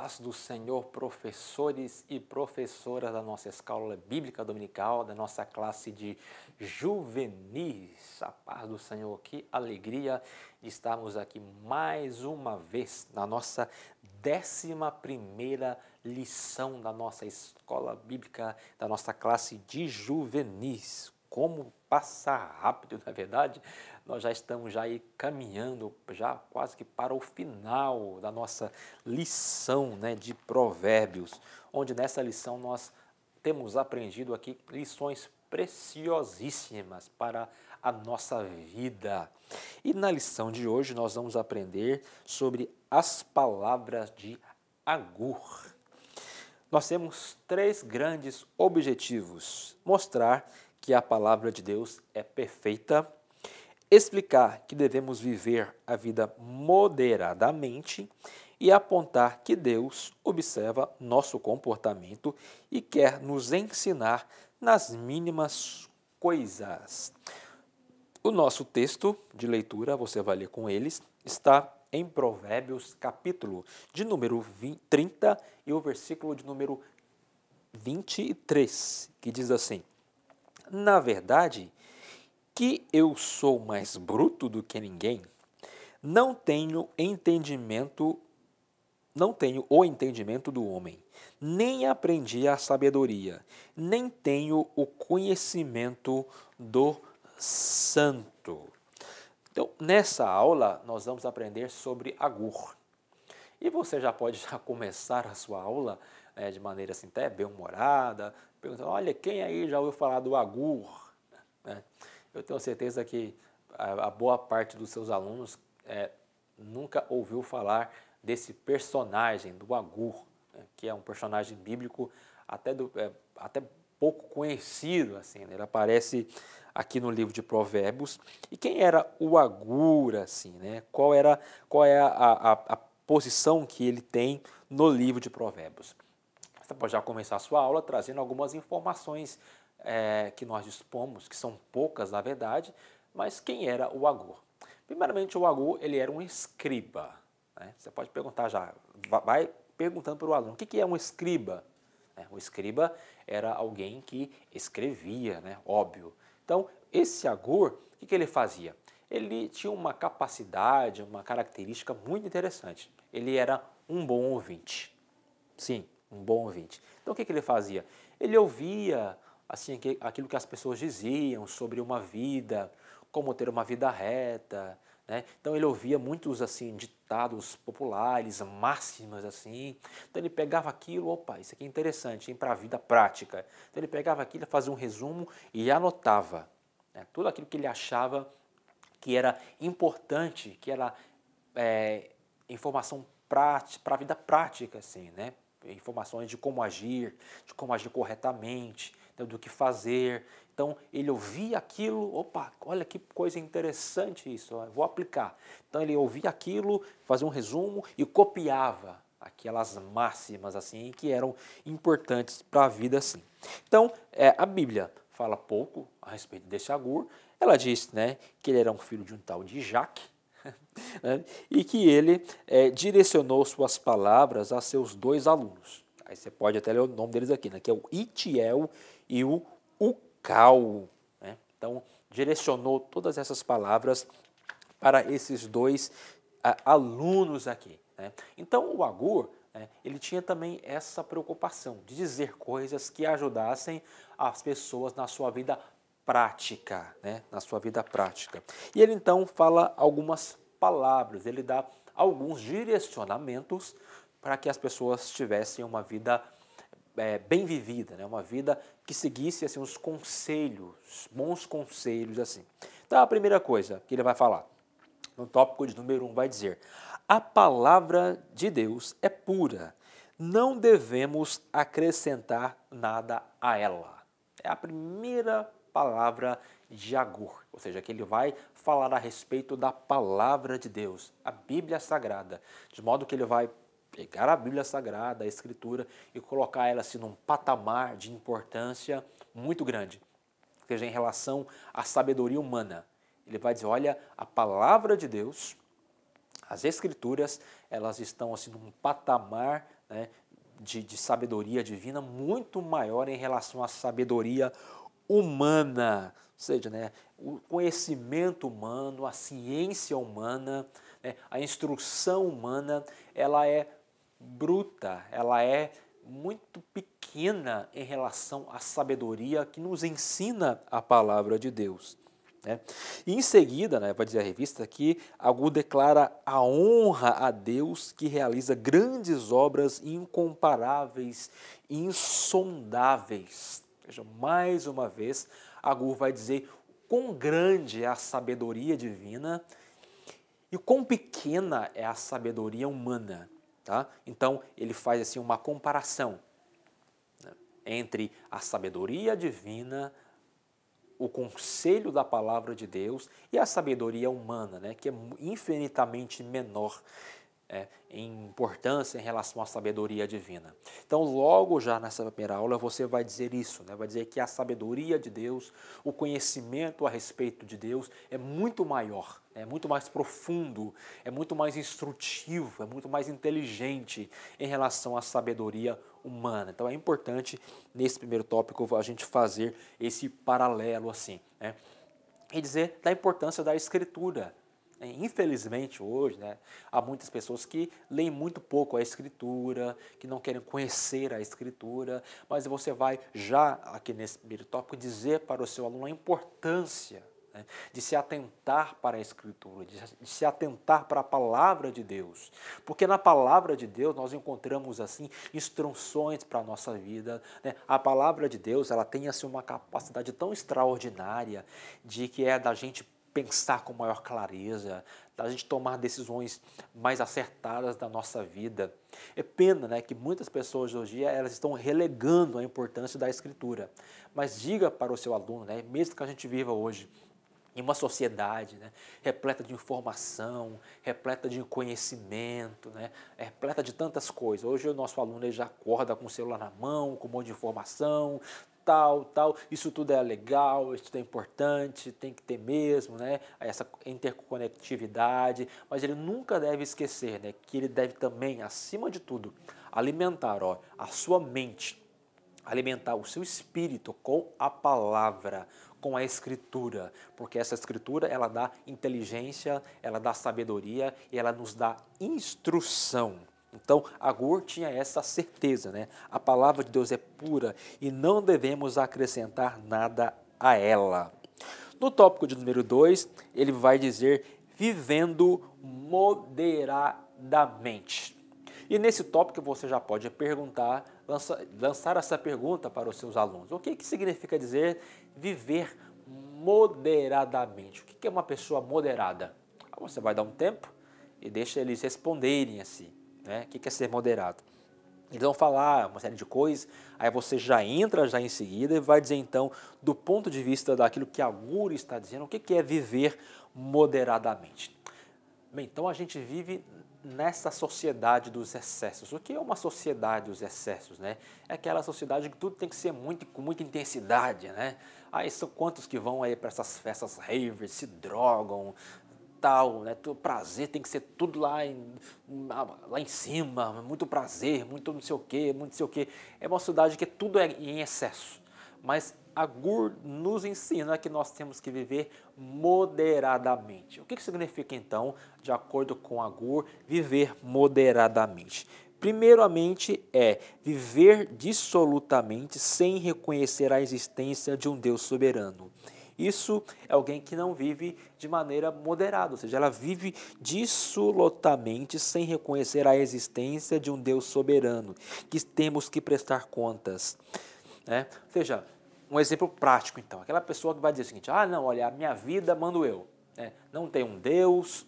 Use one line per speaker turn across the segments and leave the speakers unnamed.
paz do Senhor, professores e professoras da nossa escola bíblica dominical, da nossa classe de juvenis. A paz do Senhor, que alegria de estarmos aqui mais uma vez na nossa décima primeira lição da nossa escola bíblica, da nossa classe de juvenis. Como passa rápido, na é verdade, nós já estamos já aí caminhando já quase que para o final da nossa lição né, de provérbios, onde nessa lição nós temos aprendido aqui lições preciosíssimas para a nossa vida. E na lição de hoje nós vamos aprender sobre as palavras de Agur. Nós temos três grandes objetivos: mostrar que a palavra de Deus é perfeita, explicar que devemos viver a vida moderadamente e apontar que Deus observa nosso comportamento e quer nos ensinar nas mínimas coisas. O nosso texto de leitura, você vai ler com eles, está em Provérbios, capítulo de número 20, 30 e o versículo de número 23, que diz assim: Na verdade, que eu sou mais bruto do que ninguém, não tenho entendimento, não tenho o entendimento do homem, nem aprendi a sabedoria, nem tenho o conhecimento do santo. Então, nessa aula, nós vamos aprender sobre Agur. E você já pode já começar a sua aula né, de maneira assim, até bem-humorada, perguntando, olha, quem aí já ouviu falar do Agur? Né? eu tenho certeza que a, a boa parte dos seus alunos é, nunca ouviu falar desse personagem do Agur, né, que é um personagem bíblico até, do, é, até pouco conhecido. Assim, né? Ele aparece aqui no livro de Provérbios. E quem era o Agur? Assim, né? Qual era qual é a, a, a posição que ele tem no livro de Provérbios? Você pode já começar a sua aula trazendo algumas informações é, que nós dispomos, que são poucas na verdade, mas quem era o Agur? Primeiramente, o Agur ele era um escriba. Né? Você pode perguntar já, vai perguntando para o aluno, o que, que é um escriba? É, o escriba era alguém que escrevia, né? óbvio. Então, esse Agur, o que, que ele fazia? Ele tinha uma capacidade, uma característica muito interessante. Ele era um bom ouvinte. Sim, um bom ouvinte. Então, o que, que ele fazia? Ele ouvia assim aquilo que as pessoas diziam sobre uma vida, como ter uma vida reta, né? Então ele ouvia muitos assim ditados populares, máximas assim. Então ele pegava aquilo, opa, isso aqui é interessante, para a vida prática. Então ele pegava aquilo, fazia um resumo e anotava né? tudo aquilo que ele achava que era importante, que era é, informação para a vida prática, assim, né? Informações de como agir, de como agir corretamente, né, do que fazer. Então ele ouvia aquilo, opa, olha que coisa interessante isso, ó, vou aplicar. Então ele ouvia aquilo, fazia um resumo e copiava aquelas máximas assim que eram importantes para a vida assim. Então é, a Bíblia fala pouco a respeito desse Agur. Ela diz né, que ele era um filho de um tal de Jaque, né, e que ele é, direcionou suas palavras a seus dois alunos. Aí você pode até ler o nome deles aqui, né? que é o Itiel e o Ucal. Né? Então, direcionou todas essas palavras para esses dois alunos aqui. Né? Então, o Agur, né, ele tinha também essa preocupação de dizer coisas que ajudassem as pessoas na sua vida prática, né? na sua vida prática. E ele então fala algumas palavras, ele dá alguns direcionamentos para que as pessoas tivessem uma vida é, bem vivida, né? uma vida que seguisse assim, os conselhos, bons conselhos. assim. Então, a primeira coisa que ele vai falar, no tópico de número 1, um, vai dizer: a palavra de Deus é pura, não devemos acrescentar nada a ela. É a primeira palavra de Agur, ou seja, que ele vai falar a respeito da palavra de Deus, a Bíblia Sagrada, de modo que ele vai pegar a Bíblia Sagrada, a Escritura, e colocar ela assim, num patamar de importância muito grande, seja, em relação à sabedoria humana. Ele vai dizer, olha, a palavra de Deus, as Escrituras, elas estão assim num patamar né, de, de sabedoria divina muito maior em relação à sabedoria humana, ou seja, né, o conhecimento humano, a ciência humana, né, a instrução humana, ela é bruta, ela é muito pequena em relação à sabedoria que nos ensina a palavra de Deus. Né? E em seguida, né, vai dizer a revista que Agu declara a honra a Deus que realiza grandes obras incomparáveis, insondáveis. Veja, mais uma vez, Agu vai dizer quão grande é a sabedoria divina e quão pequena é a sabedoria humana. Tá? Então, ele faz assim uma comparação né, entre a sabedoria divina, o conselho da palavra de Deus e a sabedoria humana, né, que é infinitamente menor é, em importância em relação à sabedoria divina. Então, logo já nessa primeira aula, você vai dizer isso, né? vai dizer que a sabedoria de Deus, o conhecimento a respeito de Deus é muito maior, é muito mais profundo, é muito mais instrutivo, é muito mais inteligente em relação à sabedoria humana. Então, é importante, nesse primeiro tópico, a gente fazer esse paralelo assim. Né? E dizer da importância da escritura, é, infelizmente, hoje, né, há muitas pessoas que leem muito pouco a Escritura, que não querem conhecer a Escritura, mas você vai já aqui nesse primeiro tópico dizer para o seu aluno a importância né, de se atentar para a Escritura, de se atentar para a palavra de Deus. Porque na palavra de Deus nós encontramos, assim, instruções para a nossa vida. Né? A palavra de Deus, ela tem, assim, uma capacidade tão extraordinária de que é da gente pensar com maior clareza, da gente tomar decisões mais acertadas da nossa vida. É pena né, que muitas pessoas hoje em dia elas estão relegando a importância da escritura. Mas diga para o seu aluno, né, mesmo que a gente viva hoje em uma sociedade né, repleta de informação, repleta de conhecimento, né, repleta de tantas coisas. Hoje o nosso aluno ele já acorda com o celular na mão, com um monte de informação, tal, tal, isso tudo é legal, isso tudo é importante, tem que ter mesmo, né? Essa interconectividade, mas ele nunca deve esquecer, né, que ele deve também, acima de tudo, alimentar, ó, a sua mente, alimentar o seu espírito com a palavra, com a escritura, porque essa escritura ela dá inteligência, ela dá sabedoria e ela nos dá instrução. Então, Agur tinha essa certeza, né? A palavra de Deus é pura e não devemos acrescentar nada a ela. No tópico de número 2, ele vai dizer vivendo moderadamente. E nesse tópico você já pode perguntar, lança, lançar essa pergunta para os seus alunos. O que, que significa dizer viver moderadamente? O que, que é uma pessoa moderada? Você vai dar um tempo e deixa eles responderem assim. Né? O que é ser moderado? Eles vão falar uma série de coisas, aí você já entra já em seguida e vai dizer então, do ponto de vista daquilo que a Guru está dizendo, o que é viver moderadamente. Bem, então a gente vive nessa sociedade dos excessos. O que é uma sociedade dos excessos, né? É aquela sociedade que tudo tem que ser muito com muita intensidade, né? Aí são quantos que vão aí para essas festas raves, se drogam, tal, né? O prazer tem que ser tudo lá em, lá em cima, muito prazer, muito não sei o quê, muito não sei o quê. É uma sociedade que tudo é em excesso. Mas a GUR nos ensina que nós temos que viver moderadamente. O que, que significa então, de acordo com a GUR, viver moderadamente? Primeiramente é viver dissolutamente sem reconhecer a existência de um Deus soberano. Isso é alguém que não vive de maneira moderada, ou seja, ela vive dissolutamente sem reconhecer a existência de um Deus soberano, que temos que prestar contas. Né? Ou seja, um exemplo prático, então. Aquela pessoa que vai dizer o seguinte: ah, não, olha, a minha vida mando eu. Né? Não tem um Deus,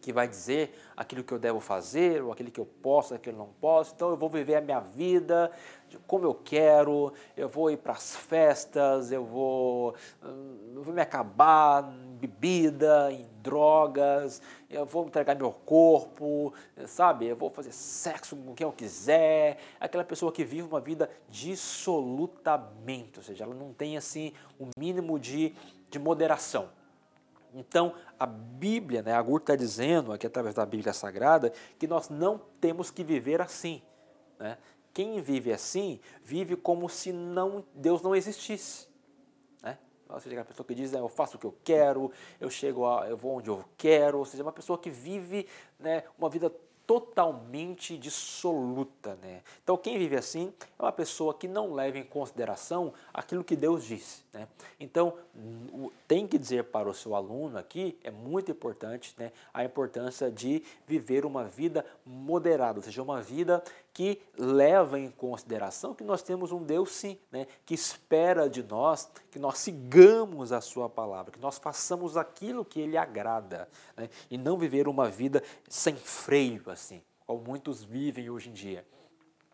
que vai dizer aquilo que eu devo fazer, ou aquilo que eu posso, aquilo que eu não posso. Então eu vou viver a minha vida como eu quero, eu vou ir para as festas, eu vou, hum, eu vou me acabar em bebida, em drogas, eu vou entregar meu corpo, sabe? Eu vou fazer sexo com quem eu quiser. Aquela pessoa que vive uma vida dissolutamente, ou seja, ela não tem assim o um mínimo de, de moderação. Então, a Bíblia, né, a Gur está dizendo aqui através da Bíblia Sagrada que nós não temos que viver assim. Né? Quem vive assim, vive como se não, Deus não existisse. Né? Ou seja, aquela pessoa que diz, né, eu faço o que eu quero, eu chego, a, eu vou onde eu quero, ou seja, uma pessoa que vive né, uma vida totalmente dissoluta. Né? Então, quem vive assim é uma pessoa que não leva em consideração aquilo que Deus disse. Né? Então, tem que dizer para o seu aluno aqui, é muito importante, né, a importância de viver uma vida moderada, ou seja, uma vida que leva em consideração que nós temos um Deus, sim, né, que espera de nós que nós sigamos a sua palavra, que nós façamos aquilo que ele agrada, né, e não viver uma vida sem freio, assim, como muitos vivem hoje em dia.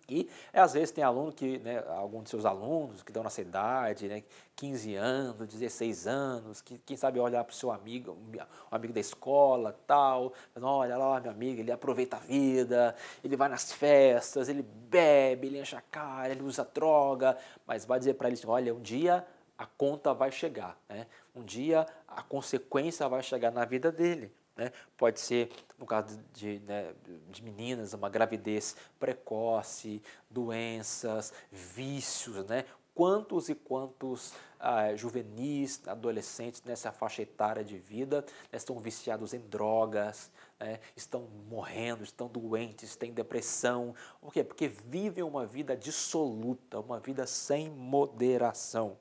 E é, às vezes tem aluno que, né, alguns de seus alunos que estão na idade, né, 15 anos, 16 anos, que quem sabe olhar para o seu amigo, um amigo da escola, tal, olha lá, meu amigo, ele aproveita a vida, ele vai nas festas, ele bebe, ele enche a cara, ele usa droga, mas vai dizer para ele, assim, olha, um dia a conta vai chegar, né? um dia a consequência vai chegar na vida dele. Né? Pode ser, no caso de, né, de meninas, uma gravidez precoce, doenças, vícios, né? quantos e quantos ah, juvenis, adolescentes nessa faixa etária de vida né, estão viciados em drogas, né, estão morrendo, estão doentes, têm depressão. Por quê? Porque vivem uma vida dissoluta, uma vida sem moderação.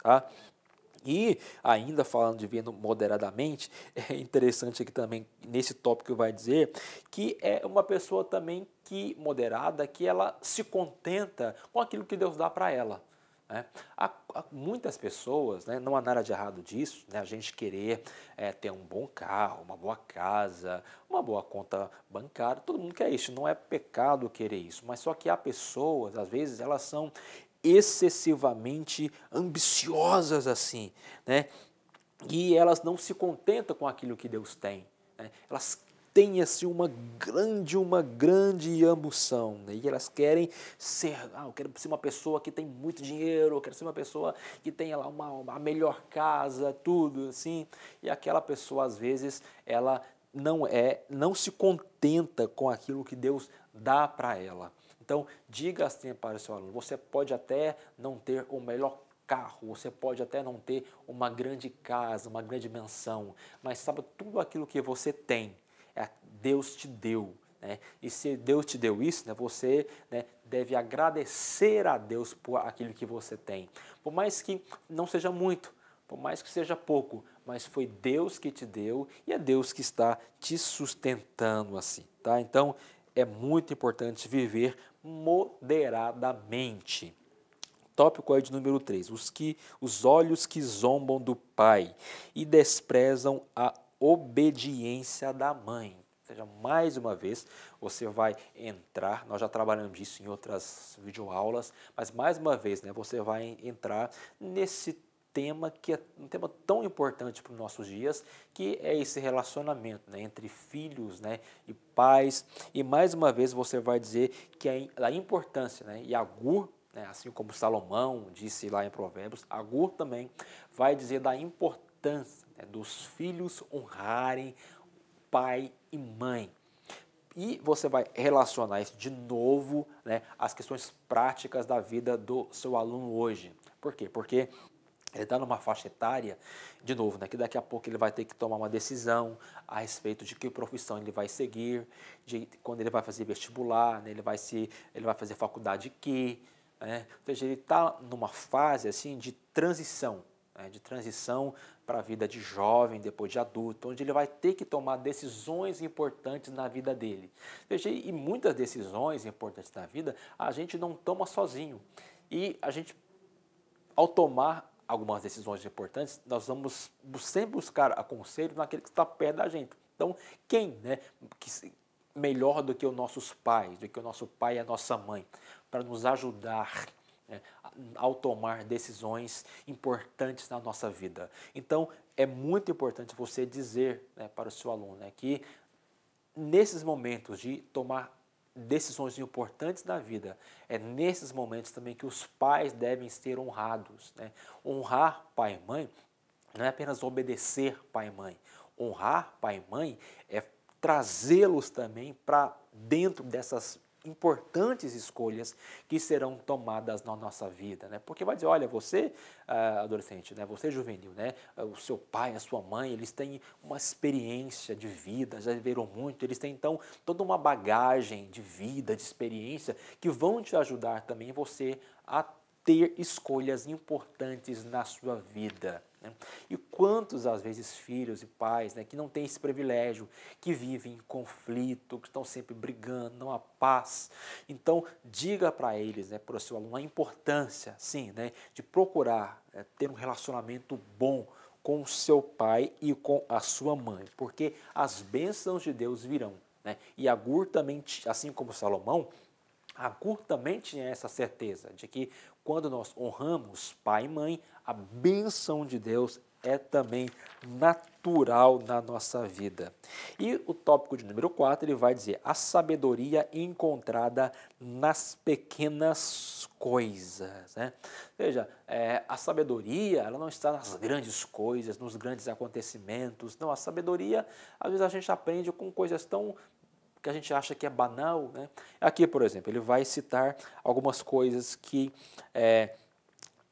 Tá? E ainda falando de vendo moderadamente, é interessante aqui também nesse tópico vai dizer que é uma pessoa também que moderada, que ela se contenta com aquilo que Deus dá para ela. Há, né? há, muitas pessoas, né, não há nada de errado disso, né, a gente querer é, ter um bom carro, uma boa casa, uma boa conta bancária, todo mundo quer isso, não é pecado querer isso, mas só que há pessoas, às vezes, elas são excessivamente ambiciosas assim, né? E elas não se contentam com aquilo que Deus tem. Né? Elas têm assim uma grande, uma grande ambição. Né? E elas querem ser, ah, eu quero ser uma pessoa que tem muito dinheiro, eu quero ser uma pessoa que tenha lá uma, uma melhor casa, tudo assim. E aquela pessoa às vezes ela não é, não se contenta com aquilo que Deus dá para ela. Então, diga assim para o seu aluno: você pode até não ter o melhor carro, você pode até não ter uma grande casa, uma grande mansão, mas sabe, tudo aquilo que você tem, é, Deus te deu. Né? E se Deus te deu isso, né, você né, deve agradecer a Deus por aquilo que você tem. Por mais que não seja muito, por mais que seja pouco, mas foi Deus que te deu e é Deus que está te sustentando assim, tá? Então, é muito importante viver moderadamente. Tópico aí de número 3, os que os olhos que zombam do pai e desprezam a obediência da mãe. Ou seja, mais uma vez, você vai entrar, nós já trabalhamos isso em outras videoaulas, mas mais uma vez, né, você vai entrar nesse tema que é um tema tão importante para os nossos dias, que é esse relacionamento né, entre filhos né, e pais. E mais uma vez você vai dizer que a importância né, e Agur, né, assim como Salomão disse lá em Provérbios, Agur também vai dizer da importância né, dos filhos honrarem pai e mãe e você vai relacionar isso de novo né, às questões práticas da vida do seu aluno hoje. Por quê? Porque ele está numa faixa etária, de novo, né, que daqui a pouco ele vai ter que tomar uma decisão a respeito de que profissão ele vai seguir, de quando ele vai fazer vestibular, né, ele, vai se, ele vai fazer faculdade que. Né, ou seja, ele está numa fase assim de transição, né, de transição para a vida de jovem, depois de adulto, onde ele vai ter que tomar decisões importantes na vida dele. Ou seja, e muitas decisões importantes na vida a gente não toma sozinho. E a gente, ao tomar algumas decisões importantes, nós vamos sempre buscar aconselho naquele que está perto da gente. Então, quem né, que, melhor do que os nossos pais, do que o nosso pai e a nossa mãe, para nos ajudar né, ao tomar decisões importantes na nossa vida. Então, é muito importante você dizer né, para o seu aluno né, que nesses momentos de tomar decisões importantes da vida, é nesses momentos também que os pais devem ser honrados. Né? Honrar pai e mãe não é apenas obedecer pai e mãe. Honrar pai e mãe é trazê-los também para dentro dessas importantes escolhas que serão tomadas na nossa vida, né? Porque vai dizer, olha, você ah, adolescente, né? Você juvenil, né? Ah, o seu pai, a sua mãe, eles têm uma experiência de vida, já viveram muito, eles têm então toda uma bagagem de vida, de experiência que vão te ajudar também você a ter escolhas importantes na sua vida. Né? E quantos, às vezes, filhos e pais né, que não têm esse privilégio, que vivem em conflito, que estão sempre brigando, não há paz. Então, diga para eles, né, para o seu aluno, a importância, sim, né, de procurar né, ter um relacionamento bom com o seu pai e com a sua mãe, porque as bênçãos de Deus virão. Né? E Agur também, assim como Salomão, Gur também tinha essa certeza de que quando nós honramos pai e mãe, a benção de Deus é também natural na nossa vida. E o tópico de número 4, ele vai dizer: a sabedoria encontrada nas pequenas coisas. Né? Veja, é, a sabedoria ela não está nas grandes coisas, nos grandes acontecimentos. Não, a sabedoria, às vezes, a gente aprende com coisas tão que a gente acha que é banal. Né? Aqui, por exemplo, ele vai citar algumas coisas que é,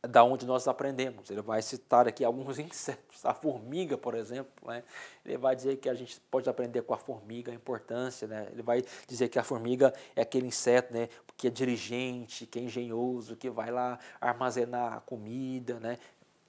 da onde nós aprendemos. Ele vai citar aqui alguns insetos, a formiga, por exemplo. Né? Ele vai dizer que a gente pode aprender com a formiga a importância. Né? Ele vai dizer que a formiga é aquele inseto né, que é dirigente, que é engenhoso, que vai lá armazenar a comida, né?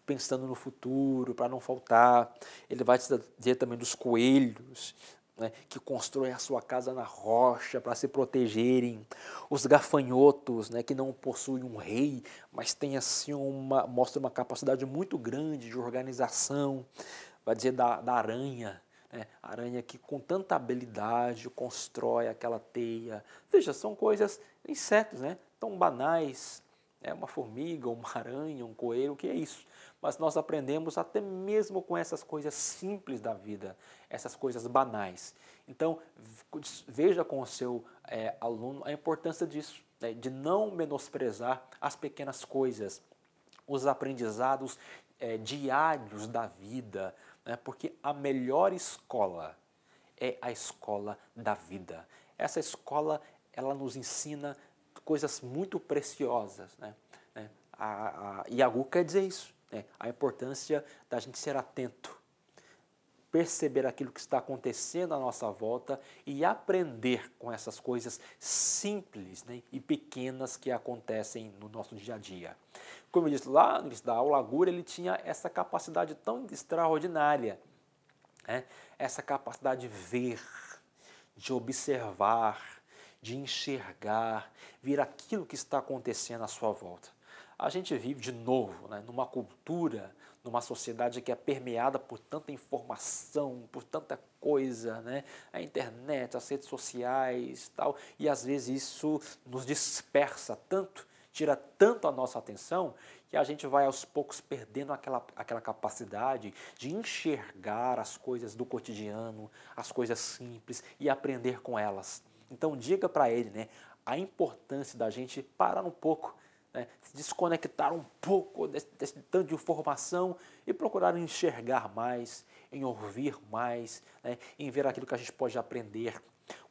pensando no futuro, para não faltar. Ele vai dizer também dos coelhos, né, que constroem a sua casa na rocha para se protegerem, os gafanhotos, né, que não possuem um rei, mas têm assim uma mostra uma capacidade muito grande de organização, vai dizer da, da aranha, né, aranha que com tanta habilidade constrói aquela teia. Veja, são coisas insetos, né, tão banais, é uma formiga, uma aranha, um coelho, o que é isso? mas nós aprendemos até mesmo com essas coisas simples da vida, essas coisas banais. Então, veja com o seu é, aluno a importância disso, né, de não menosprezar as pequenas coisas, os aprendizados é, diários da vida, né, porque a melhor escola é a escola da vida. Essa escola ela nos ensina coisas muito preciosas. Né? né? A, a, Iagu quer dizer isso. É, a importância da gente ser atento, perceber aquilo que está acontecendo à nossa volta e aprender com essas coisas simples né, e pequenas que acontecem no nosso dia a dia. Como eu disse lá no início da aula, Agura ele tinha essa capacidade tão extraordinária, né, essa capacidade de ver, de observar, de enxergar, ver aquilo que está acontecendo à sua volta. A gente vive de novo né, numa cultura, numa sociedade que é permeada por tanta informação, por tanta coisa, né? a internet, as redes sociais tal, e às vezes isso nos dispersa tanto, tira tanto a nossa atenção, que a gente vai aos poucos perdendo aquela, aquela capacidade de enxergar as coisas do cotidiano, as coisas simples e aprender com elas. Então diga para ele né, a importância da gente parar um pouco né, se desconectar um pouco desse, desse tanto de informação e procurar enxergar mais, em ouvir mais, né, em ver aquilo que a gente pode aprender.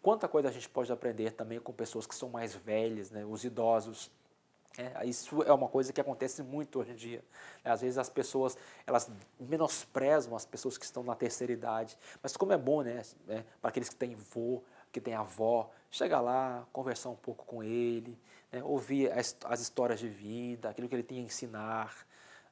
Quanta coisa a gente pode aprender também com pessoas que são mais velhas, né, os idosos. É, isso é uma coisa que acontece muito hoje em dia. Né. Às vezes as pessoas elas menosprezam as pessoas que estão na terceira idade, mas como é bom, né, é, para aqueles que têm voo, que tem avó, chega lá, conversar um pouco com ele, né, ouvir as, as, histórias de vida, aquilo que ele tem a ensinar.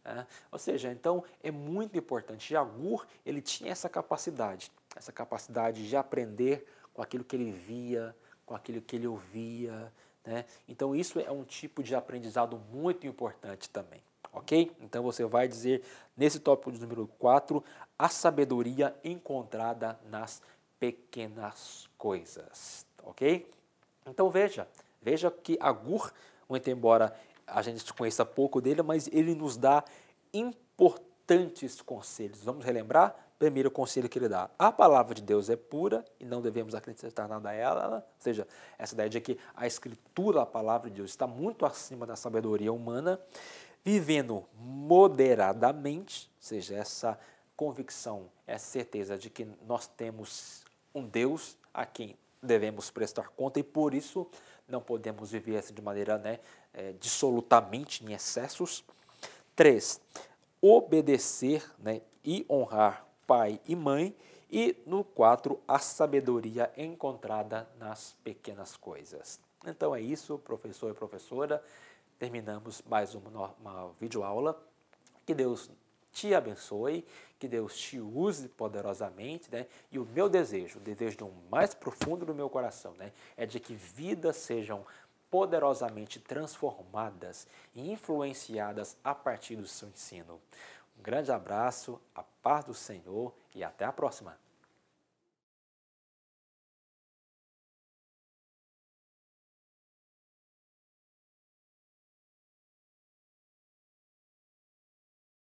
Né? Ou seja, então é muito importante. Jagur, ele tinha essa capacidade, essa capacidade de aprender com aquilo que ele via, com aquilo que ele ouvia. Né? Então isso é um tipo de aprendizado muito importante também. Ok? Então você vai dizer nesse tópico de número 4 a sabedoria encontrada nas pequenas coisas, ok? Então veja, veja que Agur, muito embora a gente conheça pouco dele, mas ele nos dá importantes conselhos. Vamos relembrar? Primeiro conselho que ele dá: a palavra de Deus é pura e não devemos acreditar nada a ela. Ou seja, essa ideia de que a escritura, a palavra de Deus, está muito acima da sabedoria humana. Vivendo moderadamente, ou seja, essa convicção, essa certeza de que nós temos um Deus a quem devemos prestar conta e por isso não podemos viver assim de maneira né, é, dissolutamente em excessos. Três, obedecer né, e honrar pai e mãe. E no quatro a sabedoria encontrada nas pequenas coisas. Então é isso, professor e professora. Terminamos mais uma, uma videoaula. Que Deus te abençoe, que Deus te use poderosamente, né? E o meu desejo, o desejo do mais profundo do meu coração, né? É de que vidas sejam poderosamente transformadas e influenciadas a partir do seu ensino. Um grande abraço, a paz do Senhor e até a próxima!